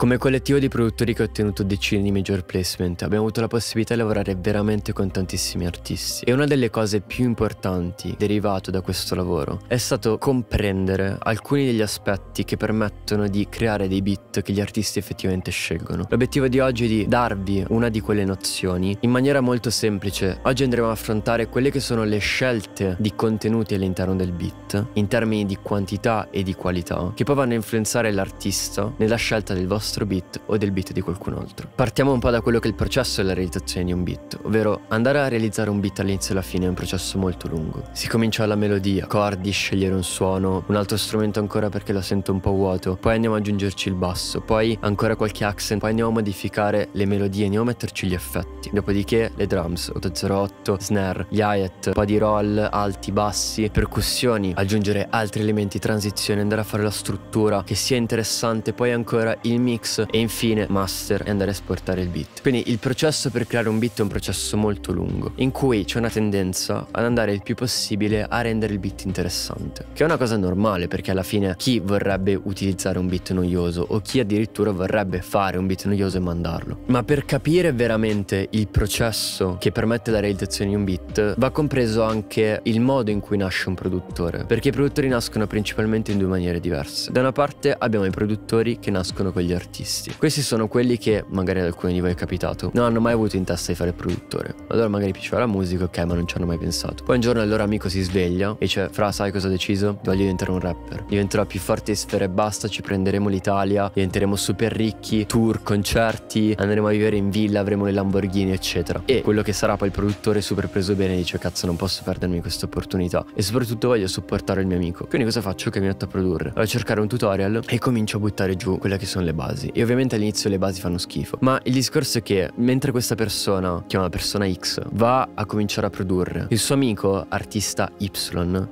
Come collettivo di produttori che ha ottenuto decine di major placement, abbiamo avuto la possibilità di lavorare veramente con tantissimi artisti e una delle cose più importanti derivate da questo lavoro è stato comprendere alcuni degli aspetti che permettono di creare dei beat che gli artisti effettivamente scelgono. L'obiettivo di oggi è di darvi una di quelle nozioni in maniera molto semplice. Oggi andremo a affrontare quelle che sono le scelte di contenuti all'interno del beat in termini di quantità e di qualità che poi vanno a influenzare l'artista nella scelta del vostro nostro bit o del beat di qualcun altro. Partiamo un po' da quello che è il processo della realizzazione di un beat, ovvero andare a realizzare un beat all'inizio e alla fine è un processo molto lungo. Si comincia dalla melodia, accordi, scegliere un suono, un altro strumento ancora perché la sento un po' vuoto, poi andiamo ad aggiungerci il basso, poi ancora qualche accent, poi andiamo a modificare le melodie, andiamo a metterci gli effetti. Dopodiché le drums, 808, snare, gli hi-hat, un po' di roll, alti, bassi, percussioni, aggiungere altri elementi, transizioni, andare a fare la struttura che sia interessante, poi ancora il mix mix e infine master e andare a esportare il beat. Quindi il processo per creare un beat è un processo molto lungo, in cui c'è una tendenza ad andare il più possibile a rendere il beat interessante, che è una cosa normale perché alla fine chi vorrebbe utilizzare un beat noioso o chi addirittura vorrebbe fare un beat noioso e mandarlo. Ma per capire veramente il processo che permette la realizzazione di un beat va compreso anche il modo in cui nasce un produttore, perché i produttori nascono principalmente in due maniere diverse. Da una parte abbiamo i produttori che nascono con gli artisti. Questi sono quelli che, magari ad alcuni di voi è capitato, non hanno mai avuto in testa di fare produttore. Allora magari piaceva la musica, ok, ma non ci hanno mai pensato. Poi un giorno il loro amico si sveglia e dice, fra sai cosa ho deciso? Voglio diventare un rapper. Diventerò più forte di sfere e basta, ci prenderemo l'Italia, diventeremo super ricchi, tour, concerti, andremo a vivere in villa, avremo le Lamborghini, eccetera. E quello che sarà poi il produttore super preso bene dice, cazzo non posso perdermi questa opportunità. E soprattutto voglio supportare il mio amico. Quindi cosa faccio? Che mi metto a produrre. Vado a cercare un tutorial e comincio a buttare giù quelle che sono le basi basi e ovviamente all'inizio le basi fanno schifo, ma il discorso è che mentre questa persona, chiama persona X, va a cominciare a produrre, il suo amico, artista Y,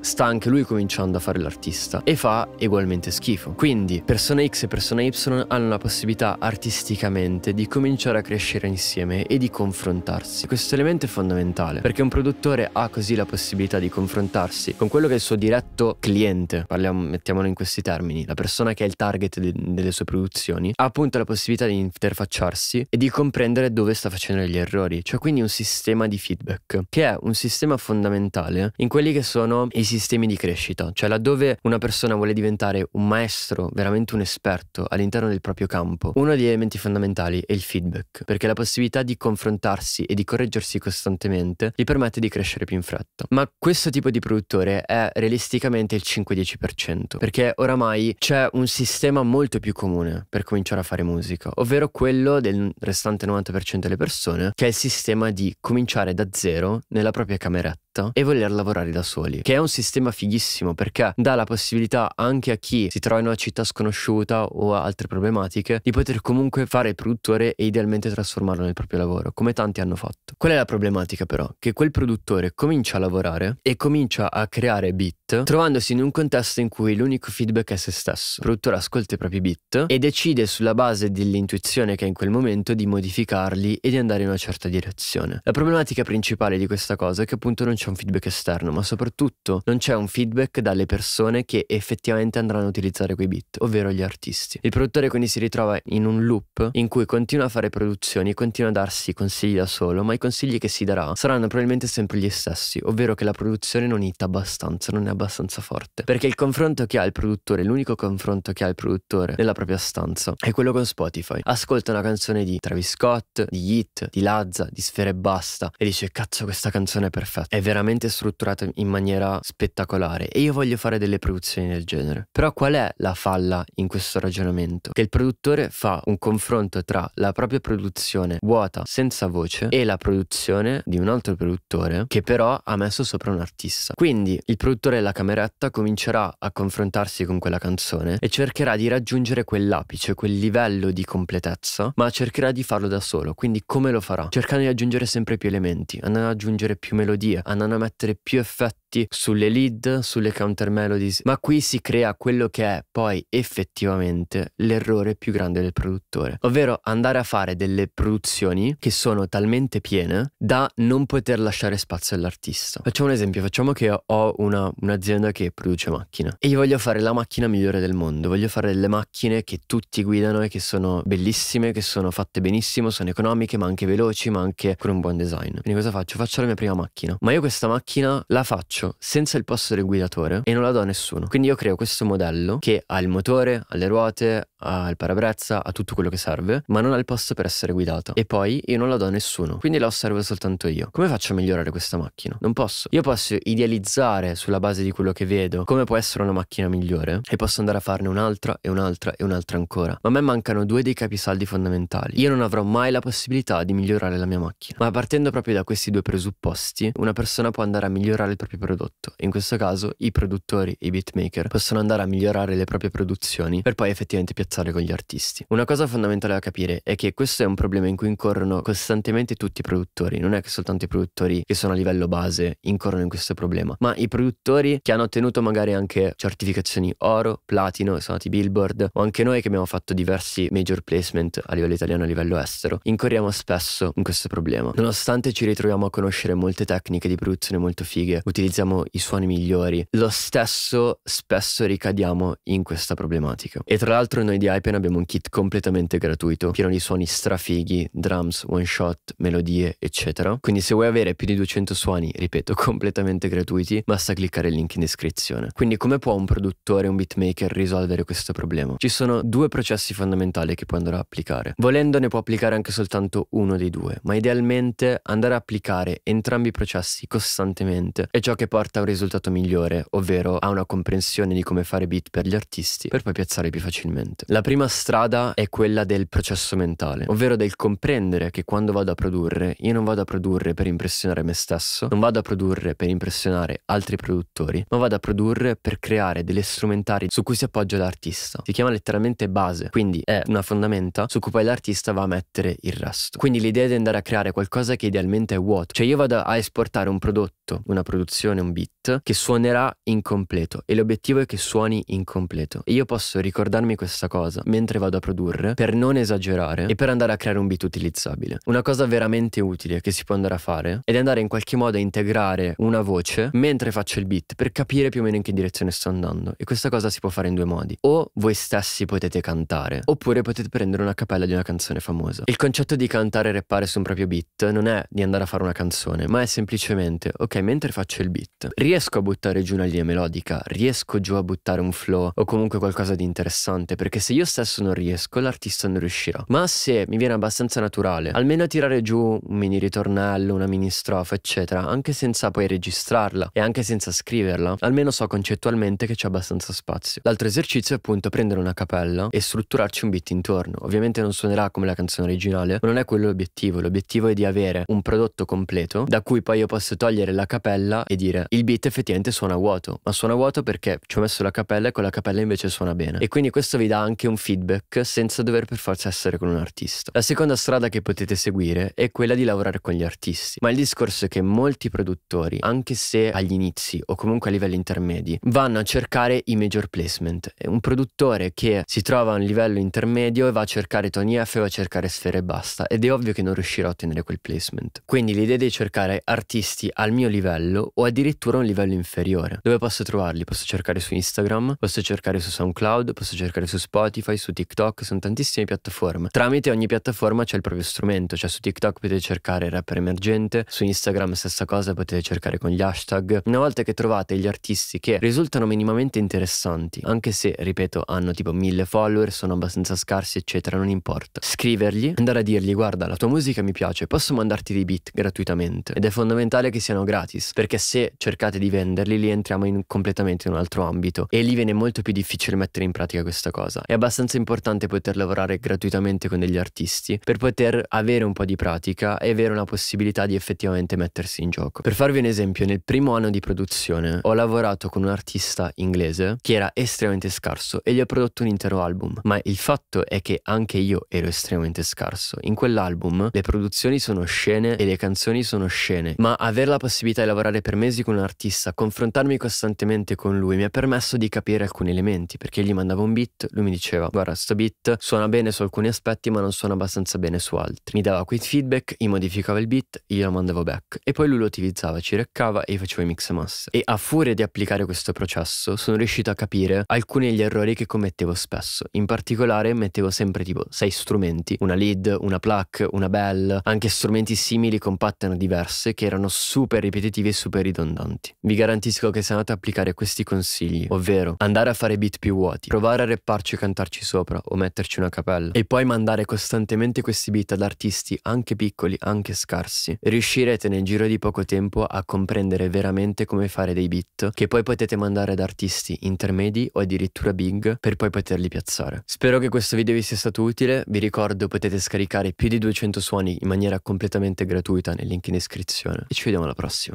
sta anche lui cominciando a fare l'artista e fa ugualmente schifo. Quindi persona X e persona Y hanno la possibilità artisticamente di cominciare a crescere insieme e di confrontarsi. Questo elemento è fondamentale perché un produttore ha così la possibilità di confrontarsi con quello che è il suo diretto cliente, parliamo, mettiamolo in questi termini, la persona che è il target de delle sue produzioni algoritmi ha appunto la possibilità di interfacciarsi e di comprendere dove sta facendo gli errori, cioè quindi un sistema di feedback, che è un sistema fondamentale in quelli che sono i sistemi di crescita, cioè laddove una persona vuole diventare un maestro, veramente un esperto all'interno del proprio campo, uno degli elementi fondamentali è il feedback, perché la possibilità di confrontarsi e di correggersi costantemente gli permette di crescere più in fretta. Ma questo tipo di produttore è realisticamente il 5-10%, perché oramai c'è un sistema molto più comune per come cominciare a fare musica, ovvero quello del restante 90% delle persone, che è il sistema di cominciare da zero nella propria cameretta diretta e voler lavorare da soli, che è un sistema fighissimo perché dà la possibilità anche a chi si trova in una città sconosciuta o ha altre problematiche di poter comunque fare il produttore e idealmente trasformarlo nel proprio lavoro, come tanti hanno fatto. Qual è la problematica però? Che quel produttore comincia a lavorare e comincia a creare beat trovandosi in un contesto in cui l'unico feedback è se stesso. Il produttore ascolta i propri beat e decide sulla base dell'intuizione che ha in quel momento di modificarli e di andare in una certa direzione. La problematica principale di questa cosa è che appunto non c'è c'è un feedback esterno, ma soprattutto non c'è un feedback dalle persone che effettivamente andranno a utilizzare quei beat, ovvero gli artisti. Il produttore quindi si ritrova in un loop in cui continua a fare produzioni, continua a darsi consigli da solo, ma i consigli che si darà saranno probabilmente sempre gli stessi, ovvero che la produzione non ita abbastanza, non è abbastanza forte. Perché il confronto che ha il produttore, l'unico confronto che ha il produttore nella propria stanza è quello con Spotify. Ascolta una canzone di Travis Scott, di Hit, di Lazza, di Sfere e Basta e dice cazzo questa canzone è perfetta. È veramente veramente strutturata in maniera spettacolare e io voglio fare delle produzioni del genere. Però qual è la falla in questo ragionamento? Che il produttore fa un confronto tra la propria produzione vuota, senza voce, e la produzione di un altro produttore che però ha messo sopra un artista. Quindi il produttore della cameretta comincerà a confrontarsi con quella canzone e cercherà di raggiungere quell'apice, quel livello di completezza, ma cercherà di farlo da solo. Quindi come lo farà? Cercando di aggiungere sempre più elementi, andando ad aggiungere più melodie, andando andando a mettere più effetti sulle lead, sulle counter melodies, ma qui si crea quello che è poi effettivamente l'errore più grande del produttore, ovvero andare a fare delle produzioni che sono talmente piene da non poter lasciare spazio all'artista. Facciamo un esempio, facciamo che ho una, un'azienda che produce macchine e io voglio fare la macchina migliore del mondo, voglio fare delle macchine che tutti guidano e che sono bellissime, che sono fatte benissimo, sono economiche ma anche veloci ma anche con un buon design. Quindi cosa faccio? Faccio la mia prima macchina, ma io questa questa macchina la faccio senza il posto del guidatore e non la do a nessuno. Quindi io creo questo modello che ha il motore, ha le ruote, al parabrezza, a tutto quello che serve, ma non al posto per essere guidata. E poi io non la do a nessuno, quindi la osservo soltanto io. Come faccio a migliorare questa macchina? Non posso. Io posso idealizzare sulla base di quello che vedo come può essere una macchina migliore e posso andare a farne un'altra e un'altra e un'altra ancora. Ma a me mancano due dei capisaldi fondamentali. Io non avrò mai la possibilità di migliorare la mia macchina. Ma partendo proprio da questi due presupposti, una persona può andare a migliorare il proprio prodotto. In questo caso i produttori, i beatmaker, possono andare a migliorare le proprie produzioni per poi effettivamente piacere scherzare con gli artisti. Una cosa fondamentale da capire è che questo è un problema in cui incorrono costantemente tutti i produttori, non è che soltanto i produttori che sono a livello base incorrono in questo problema, ma i produttori che hanno ottenuto magari anche certificazioni oro, platino, sono andati billboard o anche noi che abbiamo fatto diversi major placement a livello italiano e a livello estero, incorriamo spesso in questo problema. Nonostante ci ritroviamo a conoscere molte tecniche di produzione molto fighe, utilizziamo i suoni migliori, lo stesso spesso ricadiamo in questa problematica. E tra l'altro noi canzoni di Hypen abbiamo un kit completamente gratuito, pieno di suoni strafighi, drums, one shot, melodie, eccetera. Quindi se vuoi avere più di 200 suoni, ripeto, completamente gratuiti, basta cliccare il link in descrizione. Quindi come può un produttore, un beatmaker risolvere questo problema? Ci sono due processi fondamentali che può andare a applicare. Volendo ne può applicare anche soltanto uno dei due, ma idealmente andare a applicare entrambi i processi costantemente è ciò che porta a un risultato migliore, ovvero a una comprensione di come fare beat per gli artisti per poi piazzare più facilmente. La prima strada è quella del processo mentale, ovvero del comprendere che quando vado a produrre, io non vado a produrre per impressionare me stesso, non vado a produrre per impressionare altri produttori, ma vado a produrre per creare delle strumentari su cui si appoggia l'artista. Si chiama letteralmente base, quindi è una fondamenta su cui poi l'artista va a mettere il resto. Quindi l'idea di andare a creare qualcosa che idealmente è vuoto, cioè io vado a esportare un prodotto, una produzione, un beat, che suonerà incompleto e l'obiettivo è che suoni incompleto. E io posso ricordarmi questa cosa cosa mentre vado a produrre per non esagerare e per andare a creare un beat utilizzabile. Una cosa veramente utile che si può andare a fare è di andare in qualche modo a integrare una voce mentre faccio il beat per capire più o meno in che direzione sto andando e questa cosa si può fare in due modi. O voi stessi potete cantare oppure potete prendere una cappella di una canzone famosa. Il concetto di cantare e rappare su un proprio beat non è di andare a fare una canzone ma è semplicemente ok mentre faccio il beat riesco a buttare giù una linea melodica, riesco giù a buttare un flow o comunque qualcosa di interessante perché se io stesso non riesco, l'artista non riuscirà. Ma se mi viene abbastanza naturale, almeno tirare giù un mini ritornello, una mini strofa, eccetera, anche senza poi registrarla e anche senza scriverla, almeno so concettualmente che c'è abbastanza spazio. L'altro esercizio è appunto prendere una cappella e strutturarci un beat intorno. Ovviamente non suonerà come la canzone originale, ma non è quello l'obiettivo. L'obiettivo è di avere un prodotto completo da cui poi io posso togliere la cappella e dire il beat effettivamente suona vuoto, ma suona vuoto perché ci ho messo la cappella e con la cappella invece suona bene. E quindi questo vi dà anche anche un feedback senza dover per forza essere con un artista. La seconda strada che potete seguire è quella di lavorare con gli artisti, ma il discorso è che molti produttori, anche se agli inizi o comunque a livelli intermedi, vanno a cercare i major placement. È un produttore che si trova a un livello intermedio e va a cercare Tony F, va a cercare Sfere e basta, ed è ovvio che non riuscirà a ottenere quel placement. Quindi l'idea è di cercare artisti al mio livello o addirittura a un livello inferiore. Dove posso trovarli? Posso cercare su Instagram, posso cercare su SoundCloud, posso cercare su Spotify, Spotify, su TikTok, sono tantissime piattaforme. Tramite ogni piattaforma c'è il proprio strumento, cioè su TikTok potete cercare rapper emergente, su Instagram stessa cosa, potete cercare con gli hashtag. Una volta che trovate gli artisti che risultano minimamente interessanti, anche se, ripeto, hanno tipo mille follower, sono abbastanza scarsi, eccetera, non importa. Scrivergli, andare a dirgli guarda la tua musica mi piace, posso mandarti dei beat gratuitamente ed è fondamentale che siano gratis, perché se cercate di venderli li entriamo in completamente in un altro ambito e lì viene molto più difficile mettere in pratica questa cosa. È abbastanza importante poter lavorare gratuitamente con degli artisti per poter avere un po' di pratica e avere una possibilità di effettivamente mettersi in gioco. Per farvi un esempio, nel primo anno di produzione ho lavorato con un artista inglese che era estremamente scarso e gli ho prodotto un intero album, ma il fatto è che anche io ero estremamente scarso. In quell'album le produzioni sono scene e le canzoni sono scene, ma avere la possibilità di lavorare per mesi con un artista, confrontarmi costantemente con lui mi ha permesso di capire alcuni elementi, perché gli mandavo un beat, lui mi diceva diceva guarda sta beat suona bene su alcuni aspetti ma non suona abbastanza bene su altri. Mi dava quick feedback, io modificavo il beat, io lo mandavo back e poi lui lo utilizzava, ci reccava e io facevo i mix e master. E a furia di applicare questo processo sono riuscito a capire alcuni degli errori che commettevo spesso. In particolare mettevo sempre tipo sei strumenti, una lead, una pluck, una bell, anche strumenti simili con pattern diverse che erano super ripetitivi e super ridondanti. Vi garantisco che se andate a applicare questi consigli, ovvero andare a fare beat più vuoti, provare a repparci cantarci sopra o metterci una cappella. E poi mandare costantemente questi beat ad artisti anche piccoli, anche scarsi. Riuscirete nel giro di poco tempo a comprendere veramente come fare dei beat che poi potete mandare ad artisti intermedi o addirittura big per poi poterli piazzare. Spero che questo video vi sia stato utile, vi ricordo potete scaricare più di 200 suoni in maniera completamente gratuita nel link in descrizione e ci vediamo alla prossima.